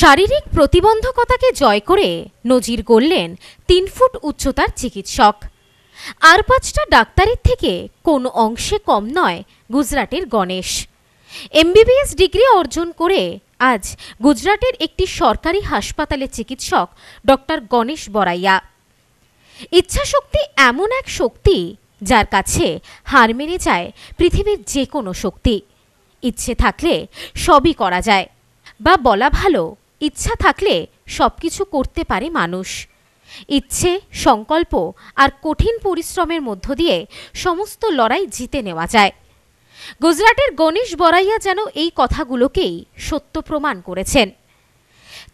শারীরিক প্রতিবন্ধকতাকে জয় করে নজির গড়লেন তিন ফুট উচ্চতার চিকিৎসক আর পাঁচটা ডাক্তারের থেকে কোন অংশে কম নয় গুজরাটের গণেশ এমবিবিএস ডিগ্রি অর্জন করে আজ গুজরাটের একটি সরকারি হাসপাতালে চিকিৎসক ডক্টর গণেশ বরাইয়া ইচ্ছাশক্তি এমন এক শক্তি যার কাছে হার মেনে যায় পৃথিবীর যে কোনো শক্তি ইচ্ছে থাকলে সবই করা যায় বা বলা ভালো ইচ্ছা থাকলে সব কিছু করতে পারে মানুষ ইচ্ছে সংকল্প আর কঠিন পরিশ্রমের মধ্য দিয়ে সমস্ত লড়াই জিতে নেওয়া যায় গুজরাটের গণেশ বরাইয়া যেন এই কথাগুলোকেই সত্য প্রমাণ করেছেন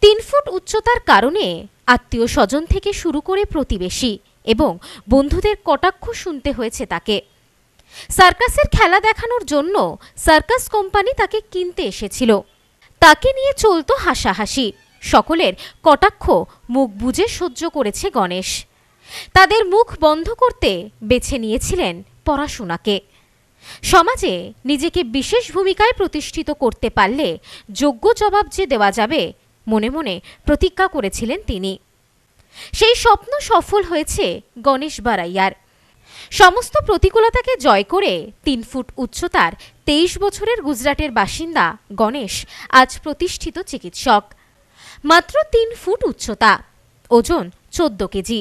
তিন ফুট উচ্চতার কারণে আত্মীয় স্বজন থেকে শুরু করে প্রতিবেশী এবং বন্ধুদের কটাক্ষ শুনতে হয়েছে তাকে সার্কাসের খেলা দেখানোর জন্য সার্কাস কোম্পানি তাকে কিনতে এসেছিল তাকে নিয়ে চলত হাসাহাসি সকলের কটাক্ষ মুখ বুঝে সহ্য করেছে গণেশ তাদের মুখ বন্ধ করতে বেছে নিয়েছিলেন পড়াশোনাকে সমাজে নিজেকে বিশেষ ভূমিকায় প্রতিষ্ঠিত করতে পারলে যোগ্য জবাব যে দেওয়া যাবে মনে মনে প্রতিজ্ঞা করেছিলেন তিনি সেই স্বপ্ন সফল হয়েছে গণেশ বারাইয়ার সমস্ত প্রতিকূলতাকে জয় করে তিন ফুট উচ্চতার তেইশ বছরের গুজরাটের বাসিন্দা গণেশ আজ প্রতিষ্ঠিত চিকিৎসক মাত্র তিন ফুট উচ্চতা ওজন চোদ্দ কেজি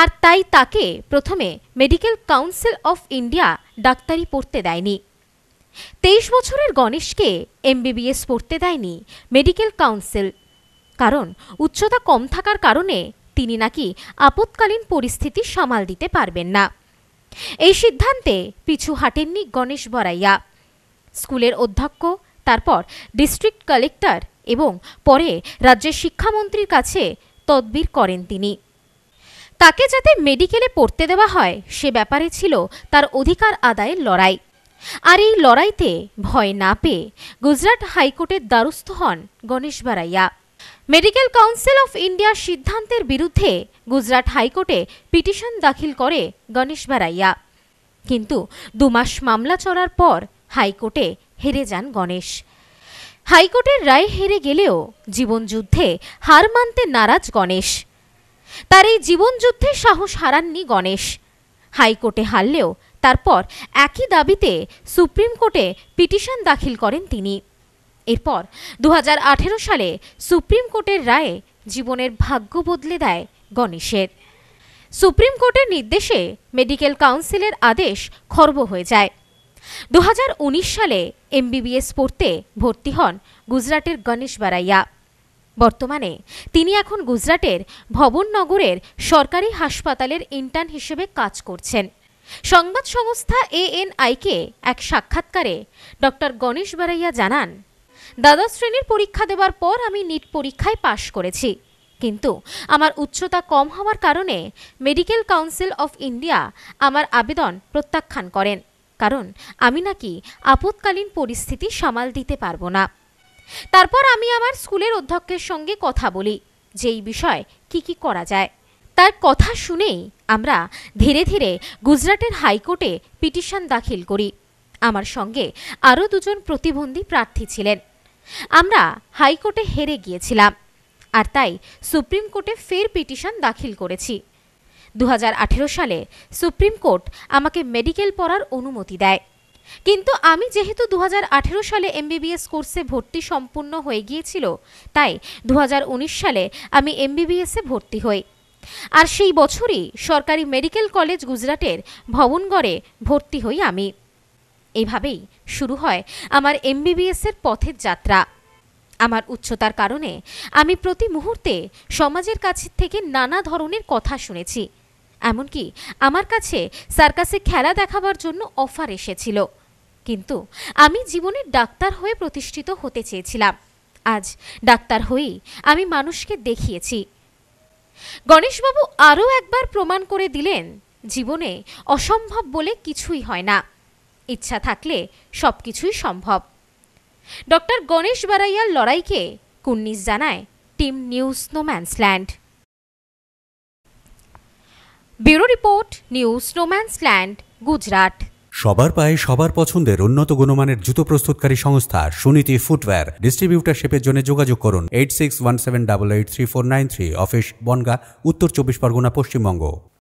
আর তাই তাকে প্রথমে মেডিকেল কাউন্সিল অফ ইন্ডিয়া ডাক্তারি পড়তে দেয়নি তেইশ বছরের গণেশকে এমবিবিএস পড়তে দেয়নি মেডিকেল কাউন্সিল কারণ উচ্চতা কম থাকার কারণে তিনি নাকি আপৎকালীন পরিস্থিতি সামাল দিতে পারবেন না এই সিদ্ধান্তে পিছু হাটেননি গণেশ বরাইয়া স্কুলের অধ্যক্ষ তারপর ডিস্ট্রিক্ট কালেক্টর এবং পরে রাজ্যের শিক্ষামন্ত্রীর কাছে তদবির করেন তিনি তাকে যাতে মেডিকেলে পড়তে দেওয়া হয় সে ব্যাপারে ছিল তার অধিকার আদায়ের লড়াই আর এই লড়াইতে ভয় না পেয়ে গুজরাট হাইকোর্টের দ্বারস্থ হন Ganesh Baraiya medical council of ইন্ডিয়ার সিদ্ধান্তের বিরুদ্ধে গুজরাট হাইকোর্টে পিটিশন দাখিল করে গণেশ বারাইয়া কিন্তু দুমাস মামলা চড়ার পর হাইকোর্টে হেরে যান গণেশ হাইকোর্টের রায় হেরে গেলেও জীবনযুদ্ধে হার মানতে নারাজ গণেশ তার এই জীবনযুদ্ধে সাহস হারাননি গণেশ হাইকোর্টে হারলেও তারপর একই দাবিতে সুপ্রিম কোর্টে পিটিশন দাখিল করেন তিনি এরপর দু সালে সুপ্রিম কোর্টের রায়ে জীবনের ভাগ্য বদলে দেয় গণেশের সুপ্রিম কোর্টের নির্দেশে মেডিকেল কাউন্সিলের আদেশ খর্ব হয়ে যায় দু সালে এমবিবিএস পড়তে ভর্তি হন গুজরাটের গণেশ বারাইয়া বর্তমানে তিনি এখন গুজরাটের ভবননগরের সরকারি হাসপাতালের ইন্টার্ন হিসেবে কাজ করছেন সংবাদ সংস্থা এএনআইকে এক সাক্ষাৎকারে ডক্টর গণেশ বারাইয়া জানান দ্বাদশ শ্রেণীর পরীক্ষা দেওয়ার পর আমি নিট পরীক্ষায় পাশ করেছি কিন্তু আমার উচ্চতা কম হওয়ার কারণে মেডিকেল কাউন্সিল অফ ইন্ডিয়া আমার আবেদন প্রত্যাখ্যান করেন কারণ আমি নাকি আপৎকালীন পরিস্থিতি সামাল দিতে পারবো না তারপর আমি আমার স্কুলের অধ্যক্ষের সঙ্গে কথা বলি যে এই বিষয় কি কি করা যায় তার কথা শুনেই আমরা ধীরে ধীরে গুজরাটের হাইকোর্টে পিটিশন দাখিল করি আমার সঙ্গে আরও দুজন প্রতিবন্ধী প্রার্থী ছিলেন আমরা হাইকোর্টে হেরে গিয়েছিলাম আর তাই সুপ্রিম কোর্টে ফের পিটিশন দাখিল করেছি দু সালে সুপ্রিম কোর্ট আমাকে মেডিকেল পড়ার অনুমতি দেয় কিন্তু আমি যেহেতু দু সালে এমবিবিএস কোর্সে ভর্তি সম্পূর্ণ হয়ে গিয়েছিল তাই দু সালে আমি এমবিবিএসে ভর্তি হই আর সেই বছরই সরকারি মেডিকেল কলেজ গুজরাটের ভবনগড়ে ভর্তি হই আমি এভাবেই শুরু হয় আমার এমবিবিএসের পথের যাত্রা আমার উচ্চতার কারণে আমি প্রতি মুহূর্তে সমাজের কাছ থেকে নানা ধরনের কথা শুনেছি এমনকি আমার কাছে সার্কাসে খেলা দেখাবার জন্য অফার এসেছিল কিন্তু আমি জীবনের ডাক্তার হয়ে প্রতিষ্ঠিত হতে চেয়েছিলাম আজ ডাক্তার হয়েই আমি মানুষকে দেখিয়েছি গণেশবাবু আরও একবার প্রমাণ করে দিলেন জীবনে অসম্ভব বলে কিছুই হয় না ইচ্ছা থাকলে সব কিছুই সম্ভব ডক্টর গণেশ বারাইয়ার লড়াইকে কুন্নিস জানায় টিম নিউজ স্নোম্যান্সল্যান্ড ব্যুরো রিপোর্ট নিউজ স্নোম্যান্সল্যান্ড গুজরাট সবার পায়ে সবার পছন্দের উন্নত গুণমানের জুতো প্রস্তুতকারী সংস্থা সুনীতি ফুটওয়্যার ডিস্ট্রিবিউটারশিপের জন্য যোগাযোগ করুন eight six one seven double eight three four nine three office Bongaon উত্তর চব্বিশ পরগনা পশ্চিমবঙ্গ